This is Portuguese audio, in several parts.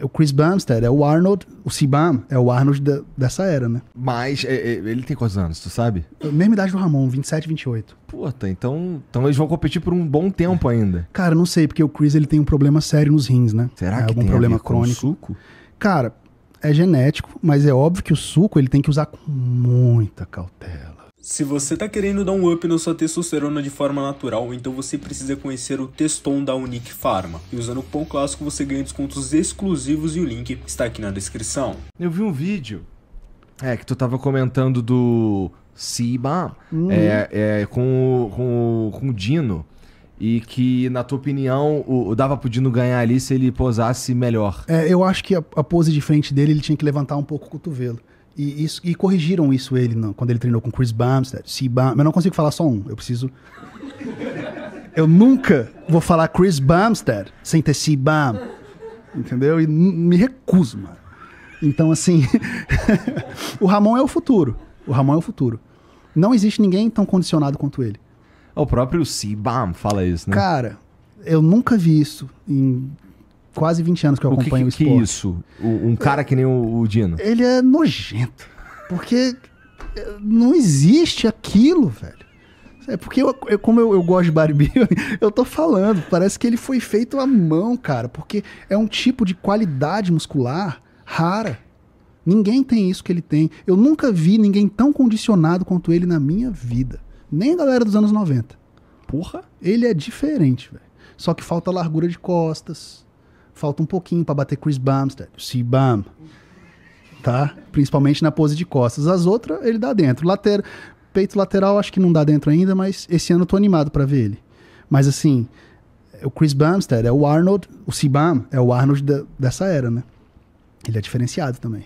É o Chris Bumstead é o Arnold, o Sibam é o Arnold da, dessa era, né? Mas é, é, ele tem quantos anos, tu sabe? Mesma idade do Ramon, 27, 28. Puta, então, então eles vão competir por um bom tempo ainda. Cara, não sei, porque o Chris ele tem um problema sério nos rins, né? Será é, que algum tem problema crônico? suco? Cara, é genético, mas é óbvio que o suco ele tem que usar com muita cautela. Se você está querendo dar um up na sua testosterona de forma natural, então você precisa conhecer o Teston da Unique Pharma. E usando o cupom clássico você ganha descontos exclusivos e o link está aqui na descrição. Eu vi um vídeo. É, que tu tava comentando do Siba uhum. é, é, com, com, com o Dino. E que, na tua opinião, o, o dava pro Dino ganhar ali se ele posasse melhor. É, eu acho que a, a pose de frente dele ele tinha que levantar um pouco o cotovelo. E, isso, e corrigiram isso ele não, quando ele treinou com Chris Bumstead, C. Bumstead. Eu não consigo falar só um, eu preciso. Eu nunca vou falar Chris Bumstead sem ter C. Bum. Entendeu? E me recuso, mano. Então, assim. o Ramon é o futuro. O Ramon é o futuro. Não existe ninguém tão condicionado quanto ele. É o próprio C. Bum fala isso, né? Cara, eu nunca vi isso em quase 20 anos que eu acompanho o, que, que, o esporte. Que isso? um cara que nem o, o Dino? Ele é nojento. Porque eh, não existe aquilo, velho. É porque, eu, eu como eu, eu, gosto de Barbie, eu tô falando, parece que ele foi feito à mão, cara, porque é um tipo de qualidade muscular rara. Ninguém tem isso que ele tem. Eu nunca vi ninguém tão condicionado quanto ele na minha vida. Nem a galera dos anos 90. Porra! Ele é diferente, velho. Só que falta largura de costas, falta um pouquinho para bater Chris Bumstead, C Bum, tá? Principalmente na pose de costas. As outras ele dá dentro. Later, peito lateral acho que não dá dentro ainda, mas esse ano eu tô animado para ver ele. Mas assim, o Chris Bumstead é o Arnold, o C Bum é o Arnold dessa era, né? Ele é diferenciado também.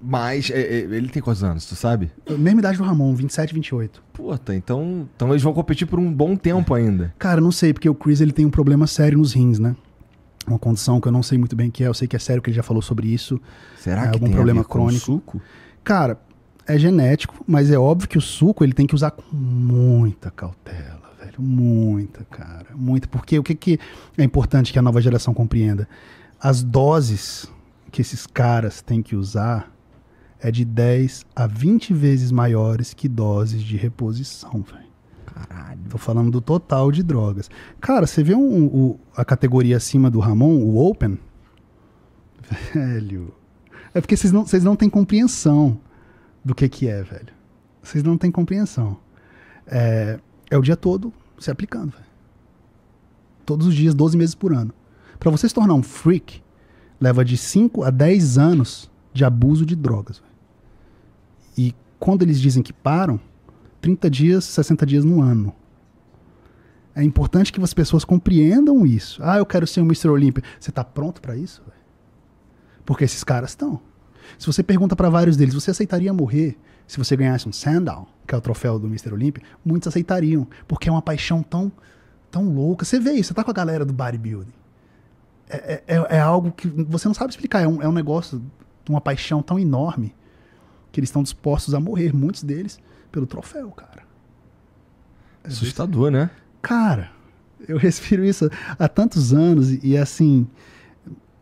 Mas é, é, ele tem quantos anos, tu sabe? Mesma idade do Ramon, 27, 28. Puta, então, então eles vão competir por um bom tempo ainda. Cara, não sei, porque o Chris ele tem um problema sério nos rins, né? uma condição que eu não sei muito bem o que é, eu sei que é sério que ele já falou sobre isso. Será é, que algum tem problema a ver crônico? Com suco? Cara, é genético, mas é óbvio que o suco ele tem que usar com muita cautela, velho, muita, cara, muita, porque o que, que é importante que a nova geração compreenda? As doses que esses caras têm que usar é de 10 a 20 vezes maiores que doses de reposição, velho. Caralho, tô falando do total de drogas. Cara, você vê um, um, a categoria acima do Ramon, o Open? Velho. É porque vocês não, vocês não têm compreensão do que, que é, velho. Vocês não têm compreensão. É, é o dia todo se aplicando, velho. Todos os dias, 12 meses por ano. Para você se tornar um freak, leva de 5 a 10 anos de abuso de drogas. Véio. E quando eles dizem que param, 30 dias, 60 dias no ano. É importante que as pessoas compreendam isso. Ah, eu quero ser um Mr. Olímpia. Você está pronto para isso? Porque esses caras estão. Se você pergunta para vários deles, você aceitaria morrer se você ganhasse um Sandown, que é o troféu do Mr. Olympia? Muitos aceitariam, porque é uma paixão tão, tão louca. Você vê isso, você tá com a galera do bodybuilding. É, é, é, é algo que você não sabe explicar. É um, é um negócio, uma paixão tão enorme que eles estão dispostos a morrer, muitos deles pelo troféu, cara. É assustador, né? Cara, eu respiro isso há tantos anos e, e, assim,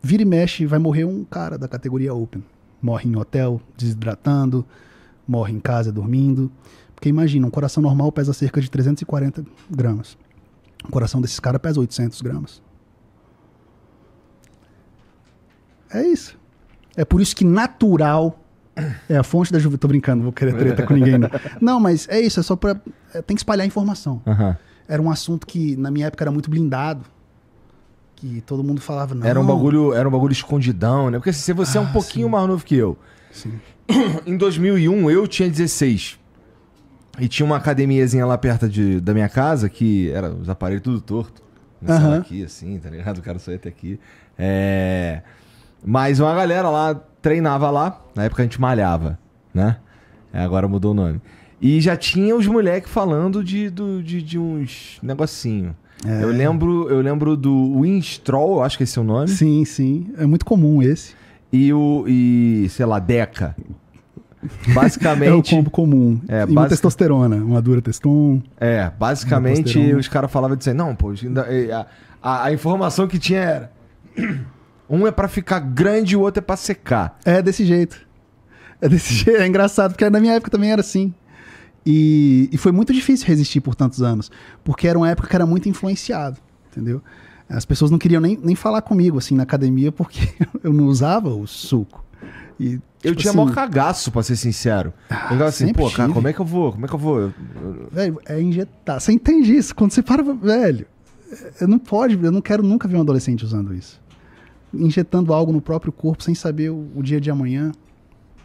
vira e mexe, vai morrer um cara da categoria Open. Morre em hotel, desidratando, morre em casa dormindo. Porque imagina, um coração normal pesa cerca de 340 gramas. O coração desses caras pesa 800 gramas. É isso. É por isso que natural é a fonte da juventude. Tô brincando, não vou querer treta com ninguém. Né? Não, mas é isso, é só pra. É, tem que espalhar informação. Uhum. Era um assunto que na minha época era muito blindado. Que todo mundo falava, não. Era um bagulho, era um bagulho escondidão, né? Porque assim, se você ah, é um ah, pouquinho sim. mais novo que eu. Sim. Em 2001, eu tinha 16. E tinha uma academiazinha lá perto de, da minha casa, que era os aparelhos tudo torto. Uhum. Aqui, assim, tá ligado? O cara só ia até aqui. É. Mas uma galera lá treinava lá, na época a gente malhava, né? É, agora mudou o nome. E já tinha os moleques falando de, do, de, de uns negocinho. É. Eu lembro eu lembro do Winstroll, eu acho que esse é o nome. Sim, sim. É muito comum esse. E o. E, sei lá, Deca. Basicamente. é o combo comum. É, e basic... uma testosterona, uma dura teston. É, basicamente os caras falavam disso. Não, pô, eh, a, a, a informação que tinha era. Um é para ficar grande e o outro é para secar. É desse jeito. É desse jeito. É engraçado, porque na minha época também era assim. E, e foi muito difícil resistir por tantos anos, porque era uma época que era muito influenciado, entendeu? As pessoas não queriam nem, nem falar comigo, assim, na academia, porque eu não usava o suco. E, tipo, eu tinha assim, mó cagaço, pra ser sincero. Ah, eu assim, pô, cara, como é que eu vou? Como é que eu vou? Velho, é injetar. Você entende isso? Quando você para, velho, eu não pode, eu não quero nunca ver um adolescente usando isso injetando algo no próprio corpo sem saber o, o dia de amanhã.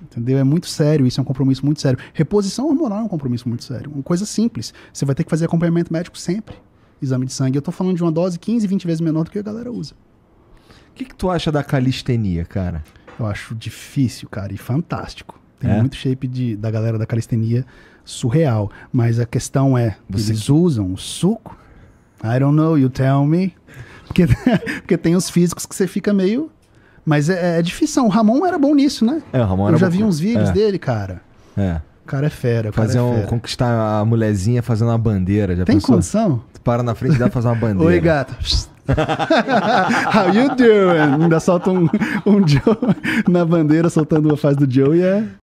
Entendeu? É muito sério, isso é um compromisso muito sério. Reposição hormonal é um compromisso muito sério. Uma coisa simples. Você vai ter que fazer acompanhamento médico sempre. Exame de sangue. Eu tô falando de uma dose 15, 20 vezes menor do que a galera usa. O que, que tu acha da calistenia, cara? Eu acho difícil, cara, e fantástico. Tem é? muito shape de, da galera da calistenia surreal. Mas a questão é, Você... eles usam o suco? I don't know, you tell me. Porque, porque tem os físicos que você fica meio. Mas é, é difícil. O Ramon era bom nisso, né? É, o Ramon Eu já bom. vi uns vídeos é. dele, cara. É. O cara é fera. cara Fazer é fera. conquistar a mulherzinha fazendo uma bandeira. Já Tem pensou? condição? Tu para na frente dá pra fazer uma bandeira. Oi, gato. How you doing? Ainda solta um, um Joe na bandeira, soltando uma fase do Joe e é.